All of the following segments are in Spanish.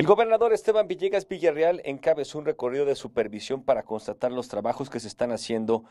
El gobernador Esteban Villegas Villarreal encabezó un recorrido de supervisión para constatar los trabajos que se están haciendo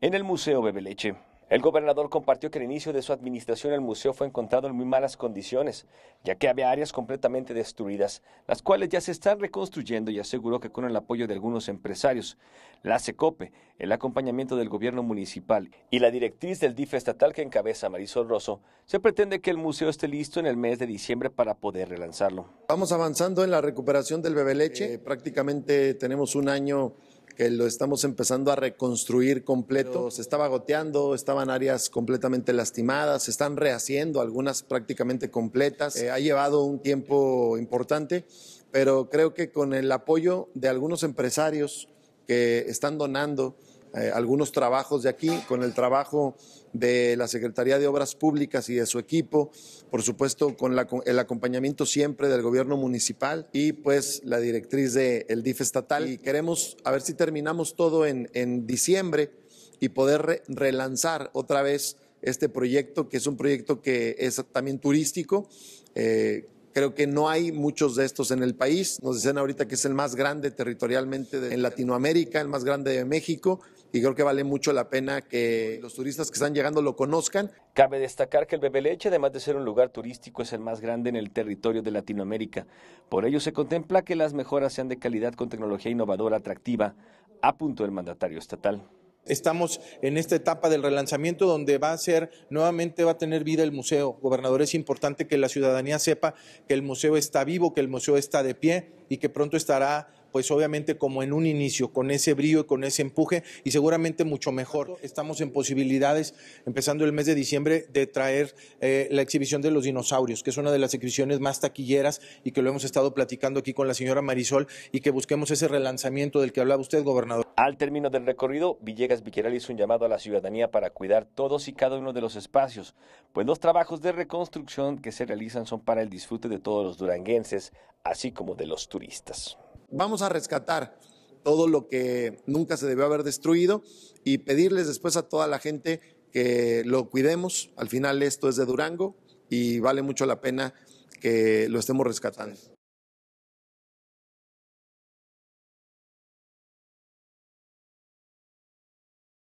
en el Museo Bebeleche. El gobernador compartió que al inicio de su administración el museo fue encontrado en muy malas condiciones, ya que había áreas completamente destruidas, las cuales ya se están reconstruyendo y aseguró que con el apoyo de algunos empresarios, la SECOPE, el acompañamiento del gobierno municipal y la directriz del DIF estatal que encabeza Marisol Rosso, se pretende que el museo esté listo en el mes de diciembre para poder relanzarlo. Vamos avanzando en la recuperación del bebeleche. Eh, prácticamente tenemos un año que lo estamos empezando a reconstruir completo. se estaba goteando, estaban áreas completamente lastimadas, se están rehaciendo algunas prácticamente completas. Eh, ha llevado un tiempo importante, pero creo que con el apoyo de algunos empresarios que están donando, eh, algunos trabajos de aquí, con el trabajo de la Secretaría de Obras Públicas y de su equipo, por supuesto con el acompañamiento siempre del gobierno municipal y pues la directriz del DIF estatal. Y queremos a ver si terminamos todo en, en diciembre y poder relanzar otra vez este proyecto, que es un proyecto que es también turístico. Eh, creo que no hay muchos de estos en el país. Nos dicen ahorita que es el más grande territorialmente en Latinoamérica, el más grande de México y creo que vale mucho la pena que los turistas que están llegando lo conozcan. Cabe destacar que el Bebeleche, además de ser un lugar turístico, es el más grande en el territorio de Latinoamérica. Por ello se contempla que las mejoras sean de calidad con tecnología innovadora atractiva, apuntó el mandatario estatal. Estamos en esta etapa del relanzamiento donde va a ser, nuevamente va a tener vida el museo. Gobernador, es importante que la ciudadanía sepa que el museo está vivo, que el museo está de pie y que pronto estará pues obviamente como en un inicio, con ese brillo, y con ese empuje y seguramente mucho mejor. Estamos en posibilidades, empezando el mes de diciembre, de traer eh, la exhibición de los dinosaurios, que es una de las exhibiciones más taquilleras y que lo hemos estado platicando aquí con la señora Marisol y que busquemos ese relanzamiento del que hablaba usted, gobernador. Al término del recorrido, Villegas Viqueral hizo un llamado a la ciudadanía para cuidar todos y cada uno de los espacios, pues los trabajos de reconstrucción que se realizan son para el disfrute de todos los duranguenses, así como de los turistas vamos a rescatar todo lo que nunca se debió haber destruido y pedirles después a toda la gente que lo cuidemos. Al final esto es de Durango y vale mucho la pena que lo estemos rescatando.